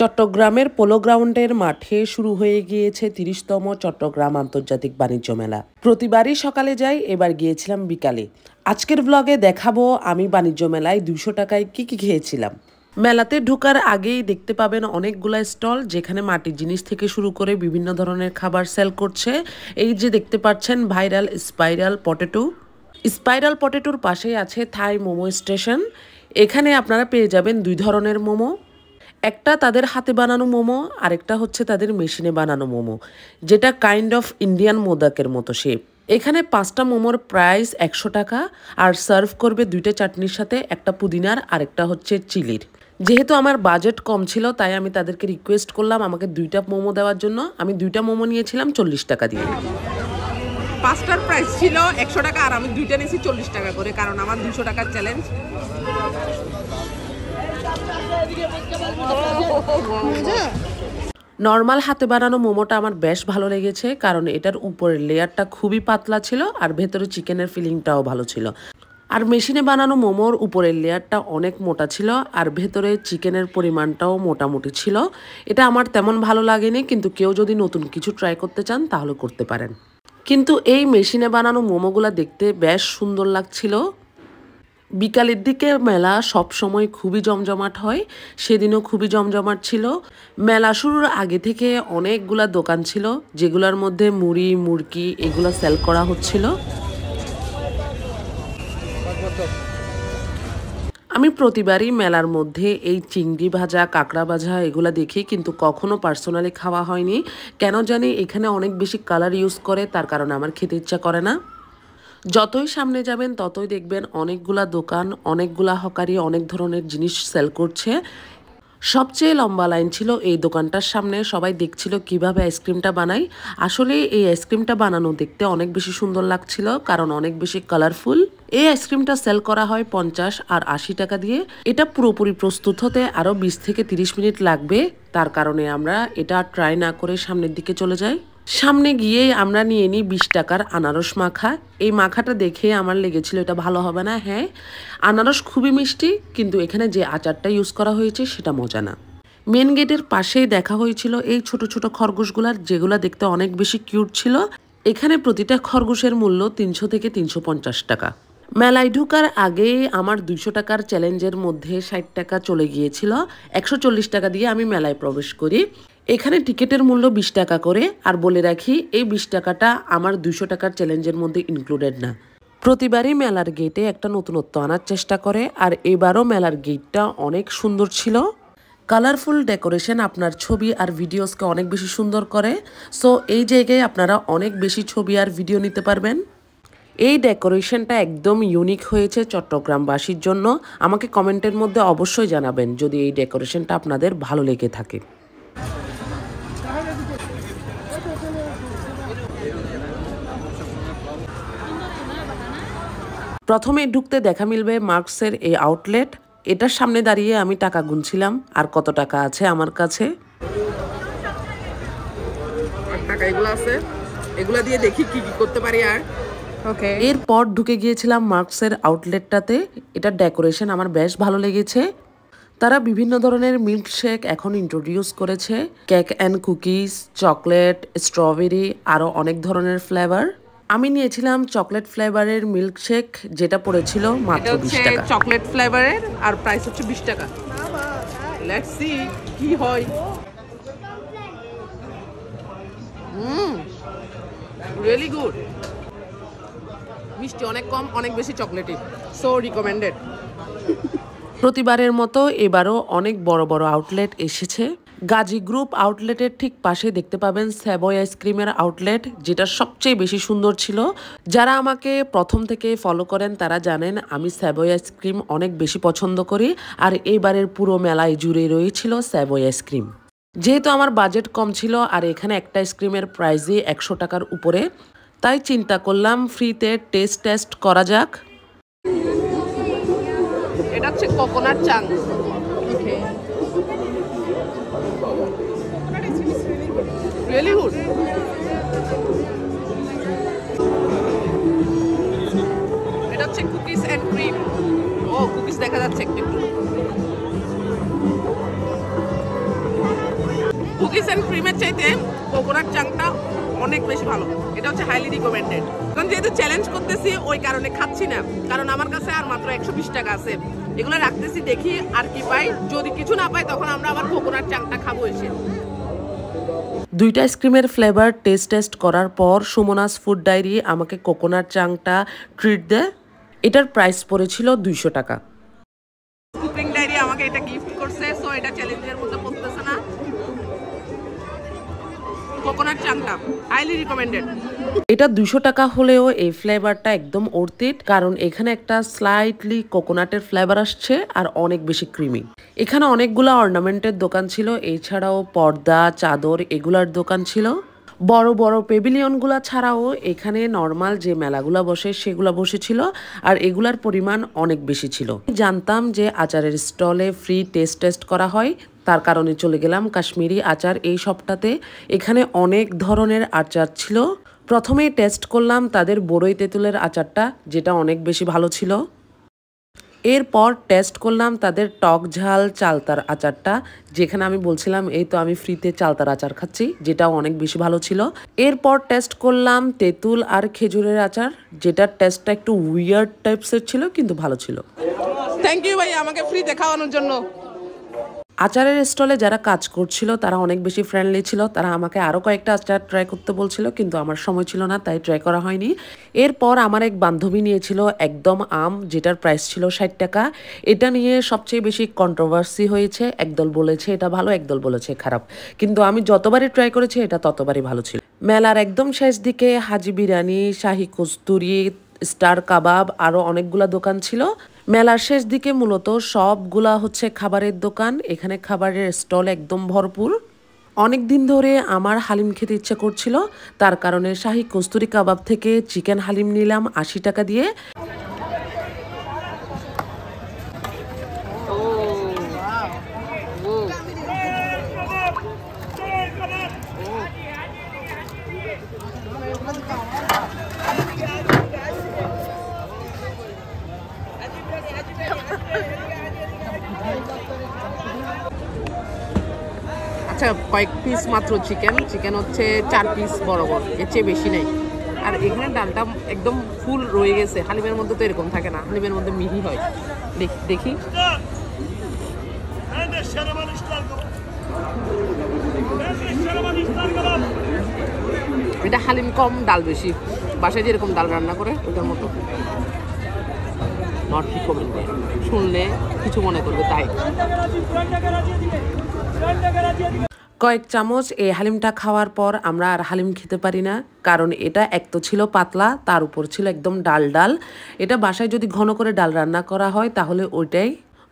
চট্টগ্রামের পোলো গ্রাউন্ডের মাঠে শুরু হয়ে গিয়েছে তিরিশতম চট্টগ্রাম আন্তর্জাতিক বাণিজ্য মেলা প্রতিবারই সকালে যাই এবার গিয়েছিলাম বিকালে আজকের ব্লগে দেখাবো আমি বাণিজ্য মেলায় দুশো টাকায় কি কি খেয়েছিলাম মেলাতে ঢোকার আগেই দেখতে পাবেন অনেকগুলা স্টল যেখানে মাটির জিনিস থেকে শুরু করে বিভিন্ন ধরনের খাবার সেল করছে এই যে দেখতে পাচ্ছেন ভাইরাল স্পাইরাল পটেটো স্পাইরাল পটেটোর পাশেই আছে থাই মোমো স্টেশন এখানে আপনারা পেয়ে যাবেন দুই ধরনের মোমো একটা তাদের হাতে বানানো মোমো আরেকটা হচ্ছে তাদের মেশিনে বানানো মোমো যেটা কাইন্ড অফ ইন্ডিয়ান মোদাকের মতো শেপ এখানে পাঁচটা মোমোর প্রাইস একশো টাকা আর সার্ভ করবে দুইটা চাটনির সাথে একটা পুদিনার আরেকটা হচ্ছে চিলির যেহেতু আমার বাজেট কম ছিল তাই আমি তাদেরকে রিকোয়েস্ট করলাম আমাকে দুইটা মোমো দেওয়ার জন্য আমি দুইটা মোমো নিয়েছিলাম চল্লিশ টাকা দিয়ে পাঁচটার প্রাইস ছিল একশো টাকা আর আমি দুইটা নিয়েছি চল্লিশ টাকা করে কারণ আমার দুশো টাকার চ্যালেঞ্জ নর্মাল হাতে বানানো মোমোটা আমার বেশ ভালো লেগেছে কারণ এটার উপরের লেয়ারটা খুবই পাতলা ছিল আর ভেতরে চিকেনের ফিলিংটাও ভালো ছিল আর মেশিনে বানানো মোমোর উপরের লেয়ারটা অনেক মোটা ছিল আর ভেতরে চিকেনের পরিমাণটাও মোটামুটি ছিল এটা আমার তেমন ভালো লাগেনি কিন্তু কেউ যদি নতুন কিছু ট্রাই করতে চান তাহলে করতে পারেন কিন্তু এই মেশিনে বানানো মোমোগুলো দেখতে বেশ সুন্দর লাগছিল বিকালের দিকে মেলা সব সময় খুবই জমজমাট হয় সেদিনও খুবই জমজমাট ছিল মেলা শুরুর আগে থেকে অনেকগুলা দোকান ছিল যেগুলোর মধ্যে মুড়ি মুরগি এগুলো সেল করা হচ্ছিল আমি প্রতিবারই মেলার মধ্যে এই চিংড়ি ভাজা কাঁকড়া ভাজা এগুলো দেখি কিন্তু কখনো পার্সোনালি খাওয়া হয়নি কেন জানি এখানে অনেক বেশি কালার ইউজ করে তার কারণে আমার খেতে ইচ্ছা করে না যতই সামনে যাবেন ততই দেখবেন অনেকগুলা দোকান অনেকগুলা হকারি অনেক ধরনের জিনিস সেল করছে সবচেয়ে লম্বা লাইন ছিল এই দোকানটার সামনে সবাই দেখছিল কিভাবে আইসক্রিমটা বানাই আসলে এই আইসক্রিমটা বানানো দেখতে অনেক বেশি সুন্দর লাগছিল কারণ অনেক বেশি কালারফুল এই আইসক্রিমটা সেল করা হয় পঞ্চাশ আর আশি টাকা দিয়ে এটা পুরোপুরি প্রস্তুত হতে আরও বিশ থেকে তিরিশ মিনিট লাগবে তার কারণে আমরা এটা ট্রাই না করে সামনের দিকে চলে যাই সামনে গিয়েই আমরা নিয়ে নিই বিশ টাকার আনারস মাখা এই মাখাটা দেখে আমার লেগেছিল এটা ভালো হবে না হ্যাঁ আনারস খুবই মিষ্টি কিন্তু এখানে যে আচারটা ইউজ করা হয়েছে সেটা মজা না মেন গেটের পাশেই দেখা হয়েছিল এই ছোট ছোট খরগোশগুলার যেগুলো দেখতে অনেক বেশি কিউট ছিল এখানে প্রতিটা খরগোশের মূল্য তিনশো থেকে তিনশো পঞ্চাশ টাকা মেলায় ঢুকার আগে আমার দুইশো টাকার চ্যালেঞ্জের মধ্যে ষাট টাকা চলে গিয়েছিল একশো টাকা দিয়ে আমি মেলায় প্রবেশ করি এখানে টিকিটের মূল্য বিশ টাকা করে আর বলে রাখি এই বিশ টাকাটা আমার দুশো টাকার চ্যালেঞ্জের মধ্যে ইনক্লুডেড না প্রতিবারই মেলার গেটে একটা নতুনত্ব আনার চেষ্টা করে আর এবারও মেলার গেটটা অনেক সুন্দর ছিল কালারফুল ডেকোরেশন আপনার ছবি আর ভিডিওসকে অনেক বেশি সুন্দর করে সো এই জায়গায় আপনারা অনেক বেশি ছবি আর ভিডিও নিতে পারবেন এই ডেকোরেশনটা একদম ইউনিক হয়েছে চট্টগ্রামবাসীর জন্য আমাকে কমেন্টের মধ্যে অবশ্যই জানাবেন যদি এই ডেকোরেশনটা আপনাদের ভালো লেগে থাকে প্রথমে ঢুকতে দেখা মিলবে মার্কসের এই আউটলেট এটার সামনে দাঁড়িয়ে আমি টাকা গুনছিলাম আর কত টাকা আছে আমার কাছে এগুলো আছে এগুলো দিয়ে দেখি করতে পারি আর এরপর ঢুকে গিয়েছিলাম মার্কসের আউটলেটটাতে এটা ডেকোরেশন আমার বেশ ভালো লেগেছে তারা বিভিন্ন ধরনের মিল্কশেক এখন ইন্ট্রোডিউস করেছে cake and cookies chocolate strawberry আরও অনেক ধরনের ফ্লেভার আমি নিয়েছিলাম চকলেট ফ্লেভারের মিল্কশেক যেটা পড়েছিল মাত্র বিশ টাকা চকলেট ফ্লেভারের আর প্রাইস হচ্ছে বিশ টাকা লেটস সি কি হয় হুম রিয়েলি গুড মিষ্টি অনেক কম অনেক বেশি চকলেটি সো রিকমেন্ডেড প্রতিবারের মতো এবারও অনেক বড় বড় আউটলেট এসেছে গাজী গ্রুপ আউটলেটের ঠিক পাশে দেখতে পাবেন স্যাবয় আইসক্রিমের আউটলেট যেটা সবচেয়ে বেশি সুন্দর ছিল যারা আমাকে প্রথম থেকে ফলো করেন তারা জানেন আমি স্যাবয় আইসক্রিম অনেক বেশি পছন্দ করি আর এবারের পুরো মেলায় জুড়ে রয়েছিল স্যাবয় আইসক্রিম যেহেতু আমার বাজেট কম ছিল আর এখানে একটা আইসক্রিমের প্রাইজই একশো টাকার উপরে তাই চিন্তা করলাম ফ্রিতে টেস্ট টেস্ট করা যাক এটা হচ্ছে কোকোনাট চাং really good. এটা হচ্ছে কুকিজ অ্যান্ড ক্রিম ও কুকিজ দেখা যাচ্ছে একটু কুকিজ অ্যান্ড ক্রিমের চাইতে কোকোনাট চাংটা অনেক বেশি ভালো এটা হচ্ছে হাইলি রিকমেন্ডেড কারণ যেহেতু চ্যালেঞ্জ করতেছি ওই কারণে খাচ্ছি না কারণ আমার কাছে আর মাত্র একশো টাকা আছে এগুলো রাখতেছি দেখি আর কি পাই যদি কিছু না পাই তখন আমরা আবার কোকোনাট চাংটা খাবো এসে দুইটা আইসক্রিমের ফ্লেভার টেস্ট টেস্ট করার পর সুমনাস ফুড ডায়েরি আমাকে কোকোনাট চাংটা ট্রিট দেয় এটার প্রাইস পড়েছিল দুইশো টাকা কোকোনাট চাংটা হাইলি রিকমেন্ডেড এটা দুশো টাকা হলেও এই ফ্লেভারটা একদম অর্থিত কারণ এখানে একটা স্লাইটলি কোকোনাটের ফ্লেভার আসছে আর অনেক বেশি ক্রিমি এখানে অনেকগুলো অর্নামেন্টের দোকান ছিল এছাড়াও পর্দা চাদর এগুলার দোকান ছিল বড় বড় পেভিলিয়নগুলা ছাড়াও এখানে নর্মাল যে মেলাগুলা বসে সেগুলা বসেছিল আর এগুলার পরিমাণ অনেক বেশি ছিল জানতাম যে আচারের স্টলে ফ্রি টেস্ট টেস্ট করা হয় তার কারণে চলে গেলাম কাশ্মীরি আচার এই সবটাতে এখানে অনেক ধরনের আচার ছিল প্রথমেই টেস্ট করলাম তাদের বড়ই তেঁতুলের আচারটা যেটা অনেক বেশি ভালো ছিল এরপর টেস্ট করলাম তাদের টক ঝাল চালতার আচারটা যেখানে আমি বলছিলাম এই তো আমি ফ্রিতে চালতার আচার খাচ্ছি যেটাও অনেক বেশি ভালো ছিল এরপর টেস্ট করলাম তেঁতুল আর খেজুরের আচার যেটার টেস্টটা একটু উইয়ার্ড টাইপসের ছিল কিন্তু ভালো ছিল থ্যাংক ইউ ভাই আমাকে ফ্রিতে খাওয়ানোর জন্য আচারের স্টলে যারা কাজ করছিল তারা অনেক বেশি ফ্রেন্ডলি ছিল তারা আমাকে আরও কয়েকটা আচার ট্রাই করতে বলছিল কিন্তু আমার সময় ছিল না তাই ট্রাই করা হয়নি এরপর আমার এক বান্ধবী নিয়েছিল একদম আম যেটার প্রাইস ছিল ষাট টাকা এটা নিয়ে সবচেয়ে বেশি কন্ট্রোভার্সি হয়েছে একদল বলেছে এটা ভালো একদল বলেছে খারাপ কিন্তু আমি যতবারই ট্রাই করেছি এটা ততবারই ভালো ছিল মেলার একদম শেষ দিকে হাজি বিরিয়ানি শাহি কস্তুরি স্টার কাবাব আরও অনেকগুলো দোকান ছিল মেলার শেষ দিকে মূলত সবগুলা হচ্ছে খাবারের দোকান এখানে খাবারের স্টল একদম ভরপুর অনেক দিন ধরে আমার হালিম খেতে ইচ্ছে করছিল তার কারণে শাহী কস্তুরি কাবাব থেকে চিকেন হালিম নিলাম আশি টাকা দিয়ে কয়েক পিস মাত্র চিকেন চিকেন হচ্ছে চার পিস বড় বড় এর চেয়ে বেশি নেই আর এখানে ডালটা একদম ফুল রয়ে গেছে হালিমের মধ্যে তো এরকম থাকে না হালিমের মধ্যে মিহি হয় দেখি এটা হালিম কম ডাল বেশি বাসায় যেরকম ডাল রান্না করে ওটার মতো শুনলে কিছু মনে করবে তাই কয়েক চামচ এই হালিমটা খাওয়ার পর আমরা আর হালিম খেতে পারি না কারণ এটা এক তো ছিল পাতলা তার উপর ছিল একদম ডাল ডাল এটা বাসায় যদি ঘন করে ডাল রান্না করা হয় তাহলে ওইটাই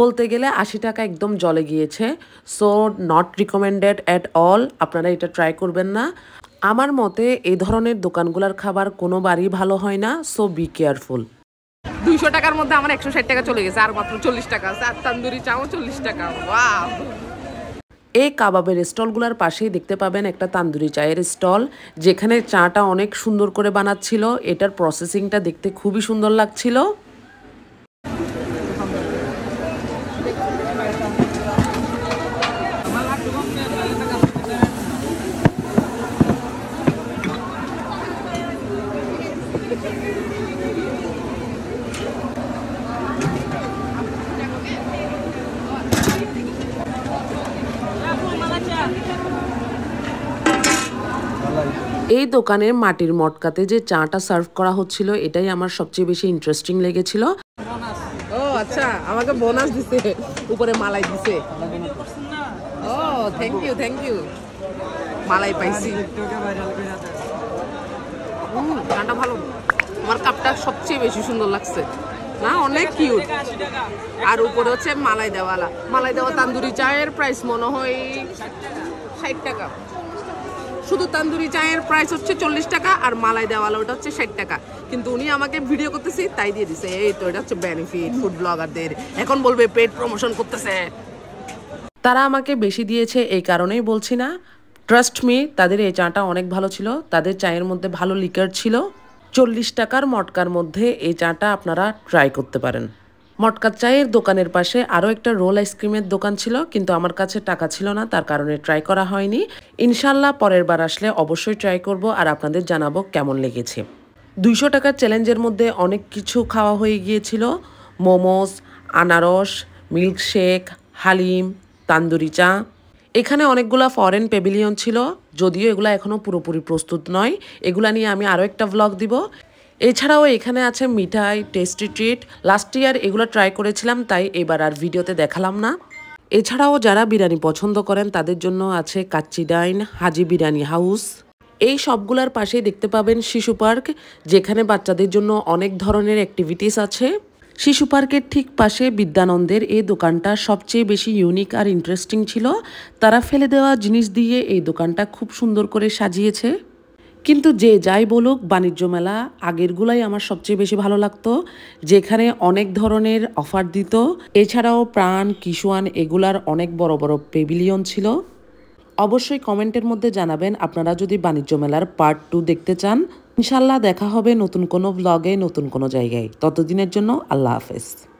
বলতে গেলে আশি টাকা একদম জলে গিয়েছে so not recommended at all আপনারা এটা ট্রাই করবেন না আমার মতে এই ধরনের দোকানগুলোর খাবার কোনো বারই ভালো হয় না সো বি কেয়ারফুল দুইশো টাকার মধ্যে আমার একশো ষাট টাকা চলে গেছে আর মাত্র চল্লিশ টাকা আছে আর তান্দুরি চাও চল্লিশ টাকা ওয়া এই কাবাবের স্টলগুলোর পাশেই দেখতে পাবেন একটা তান্দুরি চায়ের স্টল যেখানে চাটা অনেক সুন্দর করে বানাচ্ছিল এটার প্রসেসিংটা দেখতে খুবই সুন্দর লাগছিল এই দোকানের মাটির মটকাতে যে চাটা সার্ভ করা হচ্ছিল এটাই আমার সবচেয়ে বেশি ইন্টারেস্টিং লেগেছিল ও আচ্ছা আমাকে বোনাস দিছে উপরে মালাই দিছে ও থ্যাংক ইউ থ্যাংক ইউ মালাই পাইছি চাটা ভালো আমার কাপটা সবচেয়ে বেশি সুন্দর লাগছে না অনেক কিউট আর উপরে হচ্ছে মালাই দেওয়ালা মালাই দেওয়া তান্দুরি চায়ের প্রাইস মনে হয় ষাট টাকা শুধু তান্দুরি চায়ের প্রাইস হচ্ছে চল্লিশ টাকা আর মালাই দেওয়ালা ওটা হচ্ছে ষাট টাকা কিন্তু উনি আমাকে ভিডিও করতেছি তাই দিয়ে দিছে এই তো এটা হচ্ছে বেনিফিট ফুড ব্লগারদের এখন বলবে পেট প্রমোশন করতেছে তারা আমাকে বেশি দিয়েছে এই কারণেই বলছি না ট্রাস্ট মি তাদের এই চাটা অনেক ভালো ছিল তাদের চায়ের মধ্যে ভালো লিকার ছিল চল্লিশ টাকার মটকার মধ্যে এই চাটা আপনারা ট্রাই করতে পারেন মটকা চায়ের দোকানের পাশে আরও একটা রোল আইসক্রিমের দোকান ছিল কিন্তু আমার কাছে টাকা ছিল না তার কারণে ট্রাই করা হয়নি ইনশাল্লাহ পরের বার আসলে অবশ্যই ট্রাই করব আর আপনাদের জানাবো কেমন লেগেছে দুইশো টাকার চ্যালেঞ্জের মধ্যে অনেক কিছু খাওয়া হয়ে গিয়েছিল মোমোস আনারস মিল্কশেক হালিম তান্দুরি চা এখানে অনেকগুলা ফরেন পেভিলিয়ন ছিল যদিও এগুলো এখনও পুরোপুরি প্রস্তুত নয় এগুলা নিয়ে আমি আরও একটা ব্লগ দিব এছাড়াও এখানে আছে Mithai tasty treat last year এগুলো ট্রাই করেছিলাম তাই এবার আর ভিডিওতে দেখালাম না এছাড়াও যারা বিরিয়ানি পছন্দ করেন তাদের জন্য আছে কাচ্চি ডাইন হাজি বিরিয়ানি হাউস এই সবগুলার পাশেই দেখতে পাবেন শিশু পার্ক যেখানে বাচ্চাদের জন্য অনেক ধরনের অ্যাক্টিভিটিস আছে শিশু পার্কের ঠিক পাশে বিদ্যানন্দের এই দোকানটা সবচেয়ে বেশি ইউনিক আর ইন্টারেস্টিং ছিল তারা ফেলে দেওয়া জিনিস দিয়ে এই দোকানটা খুব সুন্দর করে সাজিয়েছে কিন্তু যে যাই বলুক বাণিজ্য মেলা আগেরগুলাই আমার সবচেয়ে বেশি ভালো লাগতো যেখানে অনেক ধরনের অফার দিত এছাড়াও প্রাণ কিশোয়ান এগুলার অনেক বড় বড় পেভিলিয়ন ছিল অবশ্যই কমেন্টের মধ্যে জানাবেন আপনারা যদি বাণিজ্য মেলার পার্ট টু দেখতে চান ইনশাল্লাহ দেখা হবে নতুন কোনো ব্লগে নতুন কোনো জায়গায় ততদিনের জন্য আল্লাহ হাফেজ